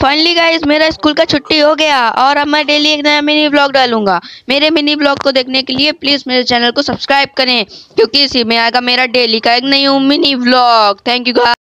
finally guys मेरा school का छुट्टी हो गया और अब मैं डेली एक नया मिनी ब्लॉग डालूंगा मेरे मिनी ब्लॉग को देखने के लिए प्लीज़ मेरे चैनल को सब्सक्राइब करें क्योंकि इसी में आएगा मेरा डेली का एक नई मिनी ब्लॉग थैंक यू